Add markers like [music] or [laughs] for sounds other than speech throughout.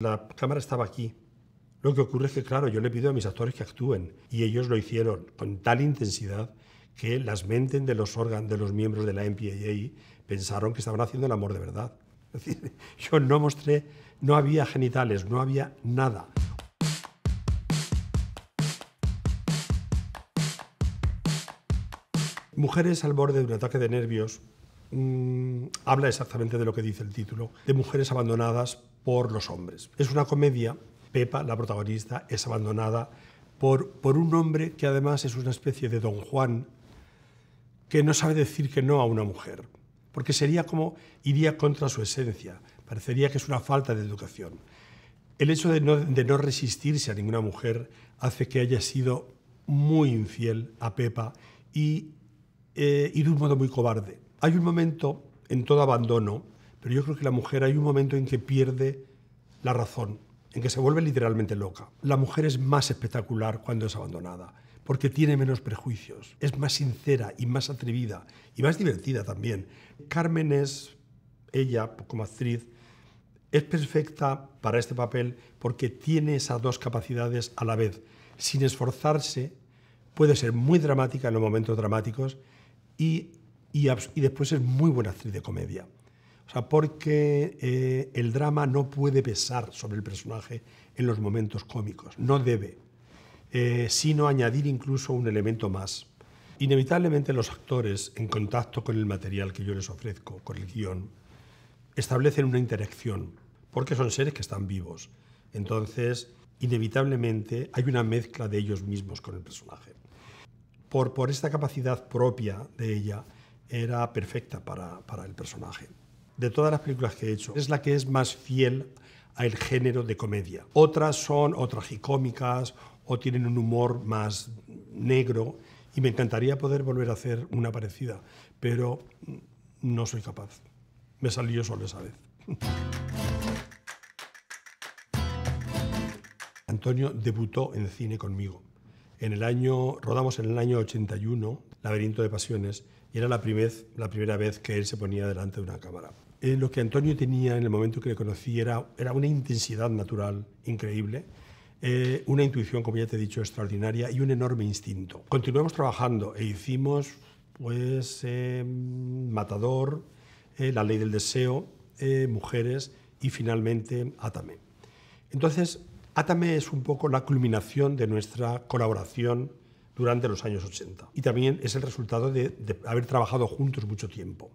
La cámara estaba aquí. Lo que ocurre es que, claro, yo le pido a mis actores que actúen y ellos lo hicieron con tal intensidad que las mentes de los órganos, de los miembros de la MPAA pensaron que estaban haciendo el amor de verdad. Es decir, [laughs] yo no mostré, no había genitales, no había nada. Mujeres al borde de un ataque de nervios Mm, habla exactamente de lo que dice el título, de mujeres abandonadas por los hombres. Es una comedia, Pepa, la protagonista, es abandonada por, por un hombre que además es una especie de don Juan que no sabe decir que no a una mujer, porque sería como iría contra su esencia, parecería que es una falta de educación. El hecho de no, resistirse a ninguna mujer hace que haya sido muy infiel a Pepa y, eh, y de un modo muy cobarde. Hay un momento en todo abandono, pero yo creo que la mujer hay un momento en que pierde la razón, en que se vuelve literalmente loca. La mujer es más espectacular cuando es abandonada, porque tiene menos prejuicios, es más sincera y más atrevida y más divertida también. Carmen es, ella como actriz, es perfecta para este papel porque tiene esas dos capacidades a la vez. Sin esforzarse, puede ser muy dramática en los momentos dramáticos y y, después es muy buena actriz de comedia. O sea, porque eh, el drama no puede pesar sobre el personaje en los momentos cómicos, no debe, eh, sino añadir incluso un elemento más. Inevitablemente los actores, en contacto con el material que yo les ofrezco, con el guión, establecen una interacción, porque son seres que están vivos. Entonces, inevitablemente hay una mezcla de ellos mismos con el personaje. Por, por esta capacidad propia de ella, era perfecta para, el personaje. De todas las películas que he hecho, es la que es más fiel al género de comedia. Otras son o tragicómicas o tienen un humor más negro y me encantaría poder volver a hacer una parecida, pero no soy capaz. Me salió solo esa vez. [laughs] Antonio debutó en cine conmigo. En el año, rodamos en el año 81, Laberinto de Pasiones, y era la, la primera vez que él se ponía delante de una cámara. Eh, lo que Antonio tenía en el momento que le conocí era, era una intensidad natural increíble, eh, una intuición, como ya te he dicho, extraordinaria y un enorme instinto. Continuamos trabajando e hicimos pues, em, Matador, eh, La Ley del Deseo, eh, Mujeres y finalmente Atame. Entonces, Atame es un poco la culminación de nuestra colaboración durante los años 80 y también es el resultado de, haber trabajado juntos mucho tiempo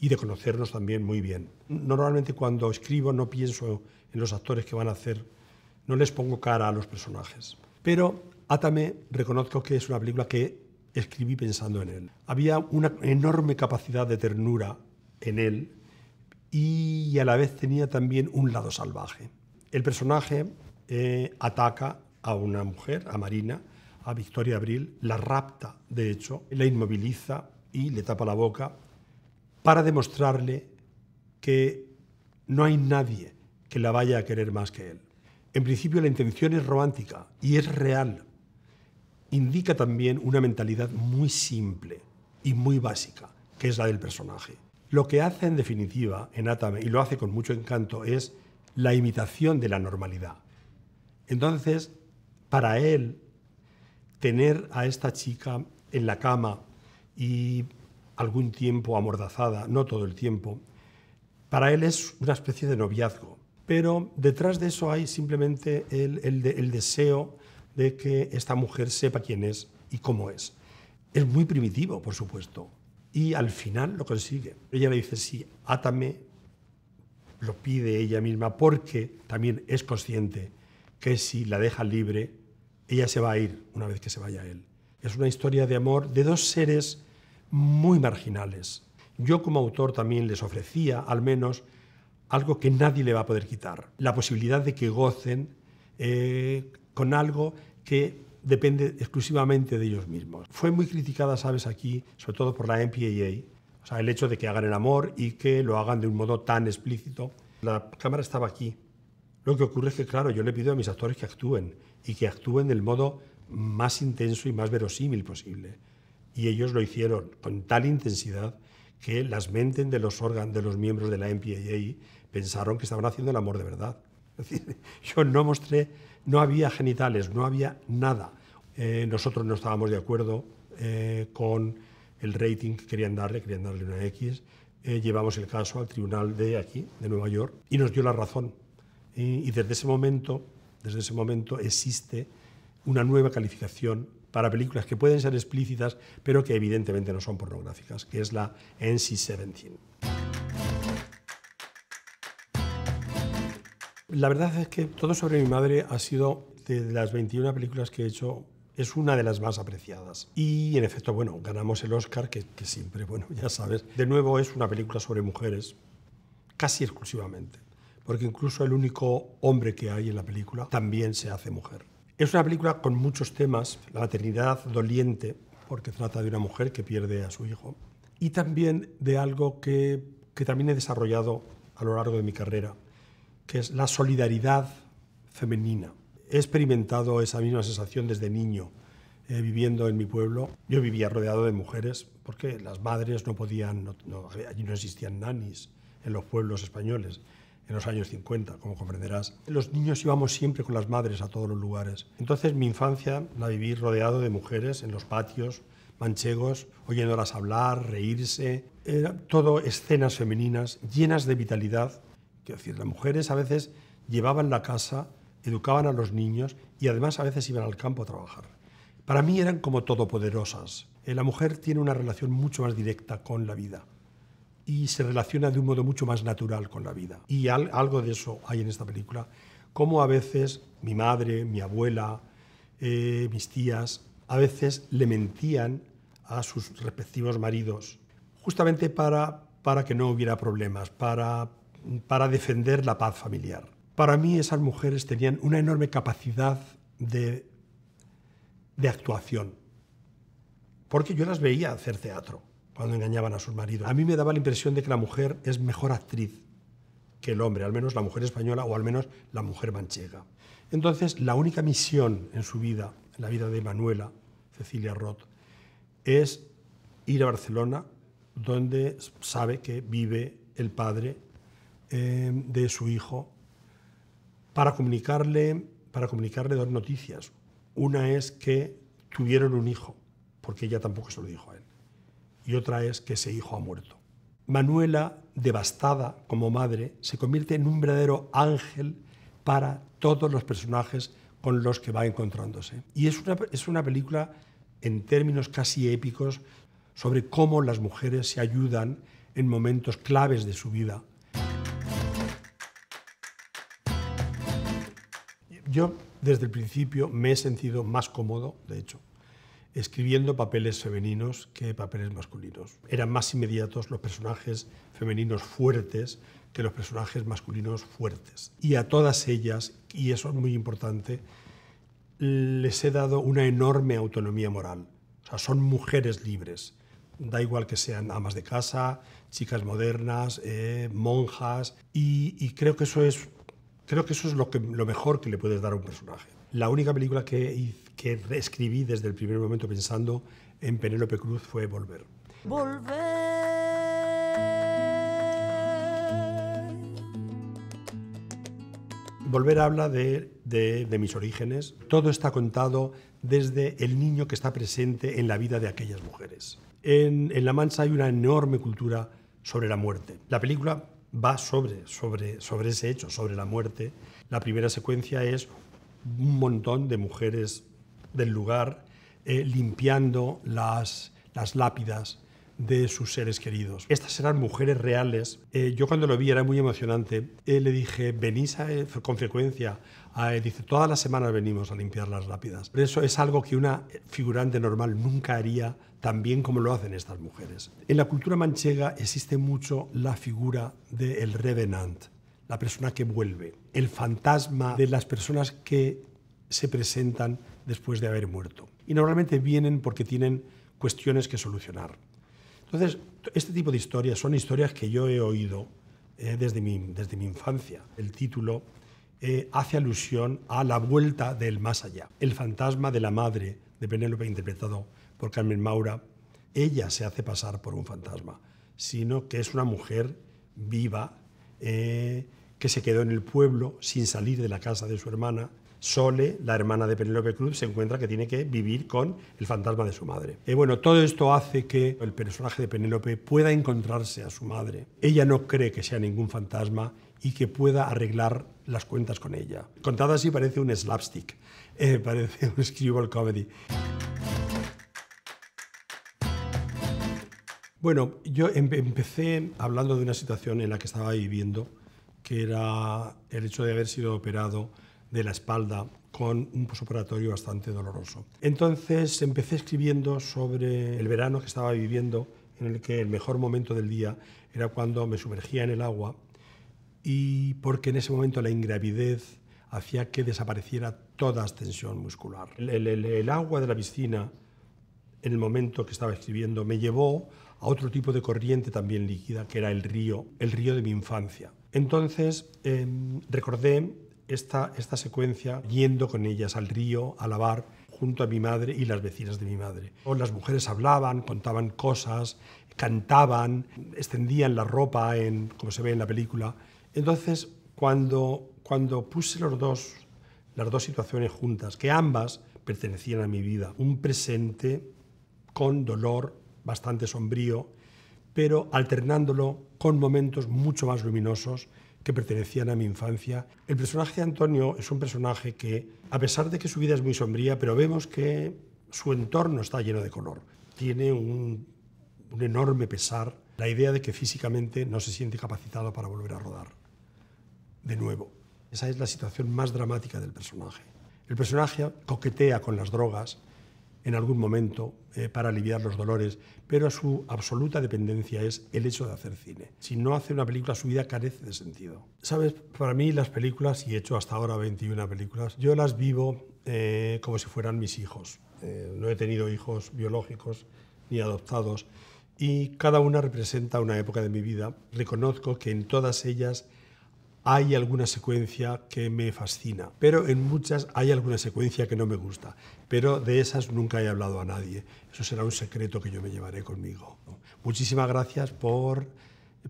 y de conocernos también muy bien. Normalmente cuando escribo no pienso en los actores que van a hacer, no les pongo cara a los personajes. Pero Atame reconozco que es una película que escribí pensando en él. Había una enorme capacidad de ternura en él y a la vez tenía también un lado salvaje. El personaje eh, ataca a una mujer, a Marina, a Victoria Abril, la rapta, de hecho, la inmoviliza y le tapa la boca para demostrarle que no hay nadie que la vaya a querer más que él. En principio la intención es romántica y es real. Indica también una mentalidad muy simple y muy básica, que es la del personaje. Lo que hace en definitiva en Atame, y lo hace con mucho encanto, es la imitación de la normalidad. Entonces, para él, tener a esta chica en la cama y algún tiempo amordazada, no todo el tiempo, para él es una especie de noviazgo. Pero detrás de eso hay simplemente el, deseo de que esta mujer sepa quién es y cómo es. Es muy primitivo, por supuesto, y al final lo consigue. Ella le dice, sí, átame, lo pide ella misma porque también es consciente que si la deja libre, ella se va a ir una vez que se vaya él. Es una historia de amor de dos seres muy marginales. Yo como autor también les ofrecía, al menos, algo que nadie le va a poder quitar, la posibilidad de que gocen eh, con algo que depende exclusivamente de ellos mismos. Fue muy criticada, sabes, aquí, sobre todo por la MPAA, o sea, el hecho de que hagan el amor y que lo hagan de un modo tan explícito. La cámara estaba aquí, lo que ocurre es que, claro, yo le pido a mis actores que actúen y que actúen del modo más intenso y más verosímil posible. Y ellos lo hicieron con tal intensidad que las mentes de los órganos, de los miembros de la MPAA, pensaron que estaban haciendo el amor de verdad. Es decir, [laughs] yo no mostré, no había genitales, no había nada. Eh, nosotros no estábamos de acuerdo eh, con el rating que querían darle, querían darle una X. Eh, llevamos el caso al tribunal de aquí, de Nueva York, y nos dio la razón y desde ese momento, desde ese momento existe una nueva calificación para películas que pueden ser explícitas, pero que evidentemente no son pornográficas, que es la NC-17. La verdad es que Todo sobre mi madre ha sido de las 21 películas que he hecho es una de las más apreciadas. Y en efecto, bueno, ganamos el Oscar, que siempre, bueno, ya sabes. De nuevo es una película sobre mujeres, casi exclusivamente porque incluso el único hombre que hay en la película también se hace mujer. Es una película con muchos temas, la maternidad doliente, porque trata de una mujer que pierde a su hijo, y también de algo que, que también he desarrollado a lo largo de mi carrera, que es la solidaridad femenina. He experimentado esa misma sensación desde niño, eh, viviendo en mi pueblo. Yo vivía rodeado de mujeres, porque las madres no podían, allí no existían nanis en los pueblos españoles en los años 50, como comprenderás. Los niños íbamos siempre con las madres a todos los lugares. Entonces mi infancia la viví rodeado de mujeres en los patios manchegos, oyéndolas hablar, reírse. Era todo escenas femeninas llenas de vitalidad. Quiero decir, las mujeres a veces llevaban la casa, educaban a los niños y además a veces iban al campo a trabajar. Para mí eran como todopoderosas. Eh, la mujer tiene una relación mucho más directa con la vida y se relaciona de un modo mucho más natural con la vida. Y algo de eso hay en esta película, como a veces mi madre, mi abuela, eh, mis tías, a veces le mentían a sus respectivos maridos, justamente para, para que no hubiera problemas, para, para defender la paz familiar. Para mí esas mujeres tenían una enorme capacidad de, de actuación, porque yo las veía hacer teatro cuando engañaban a sus maridos. A mí me daba la impresión de que la mujer es mejor actriz que el hombre, al menos la mujer española o al menos la mujer manchega. Entonces, la única misión en su vida, en la vida de Manuela, Cecilia Roth, es ir a Barcelona, donde sabe que vive el padre eh, de su hijo, para comunicarle, para comunicarle dos noticias. Una es que tuvieron un hijo, porque ella tampoco se lo dijo a él y otra es que ese hijo ha muerto. Manuela, devastada como madre, se convierte en un verdadero ángel para todos los personajes con los que va encontrándose. Y es una, es una película en términos casi épicos sobre cómo las mujeres se ayudan en momentos claves de su vida. Yo desde el principio me he sentido más cómodo, de hecho, escribiendo papeles femeninos que papeles masculinos. Eran más inmediatos los personajes femeninos fuertes que los personajes masculinos fuertes. Y a todas ellas, y eso es muy importante, les he dado una enorme autonomía moral. O sea, son mujeres libres. Da igual que sean amas de casa, chicas modernas, eh, monjas, y, creo que eso es, creo que eso es lo, que, lo mejor que le puedes dar a un personaje. La única película que, hice que reescribí desde el primer momento pensando en Penélope Cruz fue Volver. Volver. habla de, de, mis orígenes. Todo está contado desde el niño que está presente en la vida de aquellas mujeres. En, en La Mancha hay una enorme cultura sobre la muerte. La película va sobre, sobre, sobre ese hecho, sobre la muerte. La primera secuencia es un montón de mujeres del lugar, eh, limpiando las, las lápidas de sus seres queridos. Estas eran mujeres reales. Eh, yo cuando lo vi era muy emocionante. Eh, le dije, venís con frecuencia. A, él. dice, todas las semanas venimos a limpiar las lápidas. pero eso es algo que una figurante normal nunca haría tan bien como lo hacen estas mujeres. En la cultura manchega existe mucho la figura del revenant, la persona que vuelve, el fantasma de las personas que se presentan después de haber muerto. Y normalmente vienen porque tienen cuestiones que solucionar. Entonces, este tipo de historias son historias que yo he oído eh, desde, mi, desde mi infancia. El título eh, hace alusión a la vuelta del más allá. El fantasma de la madre de Penélope, interpretado por Carmen Maura, ella se hace pasar por un fantasma, sino que es una mujer viva eh, que se quedó en el pueblo sin salir de la casa de su hermana Sole, la hermana de Penélope Cruz, se encuentra que tiene que vivir con el fantasma de su madre. Y eh, bueno, todo esto hace que el personaje de Penélope pueda encontrarse a su madre. Ella no cree que sea ningún fantasma y que pueda arreglar las cuentas con ella. Contado así parece un slapstick, eh, [laughs] parece un screwball comedy. Bueno, yo empecé hablando de una situación en la que estaba viviendo, que era el hecho de haber sido operado de la espalda con un posoperatorio bastante doloroso. Entonces empecé escribiendo sobre el verano que estaba viviendo, en el que el mejor momento del día era cuando me sumergía en el agua y porque en ese momento la ingravidez hacía que desapareciera toda tensión muscular. El, agua de la piscina, en el momento que estaba escribiendo, me llevó a otro tipo de corriente también líquida, que era el río, el río de mi infancia. Entonces em, recordé esta, secuencia yendo con ellas al río a lavar junto a mi madre y las vecinas de mi madre. Las mujeres hablaban, contaban cosas, cantaban, extendían la ropa, en, como se ve en la película. Entonces, cuando, cuando puse los dos, las dos situaciones juntas, que ambas pertenecían a mi vida, un presente con dolor bastante sombrío, pero alternándolo con momentos mucho más luminosos que pertenecían a mi infancia. El personaje de Antonio es un personaje que, a pesar de que su vida es muy sombría, pero vemos que su entorno está lleno de color. Tiene un, enorme pesar la idea de que físicamente no se siente capacitado para volver a rodar. De nuevo, esa es la situación más dramática del personaje. El personaje coquetea con las drogas, en algún momento eh, para aliviar los dolores, pero su absoluta dependencia es el hecho de hacer cine. Si no hace una película, su vida carece de sentido. Sabes, para mí las películas, y he hecho hasta ahora 21 películas, yo las vivo eh, como si fueran mis hijos. Eh, no he tenido hijos biológicos ni adoptados y cada una representa una época de mi vida. Reconozco que en todas ellas hay alguna secuencia que me fascina, pero en muchas hay alguna secuencia que no me gusta, pero de esas nunca he hablado a nadie. Eso será un secreto que yo me llevaré conmigo. Muchísimas gracias por,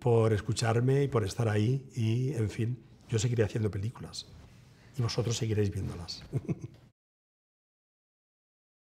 por escucharme y por estar ahí y, en fin, yo seguiré haciendo películas y vosotros seguiréis viéndolas. [laughs]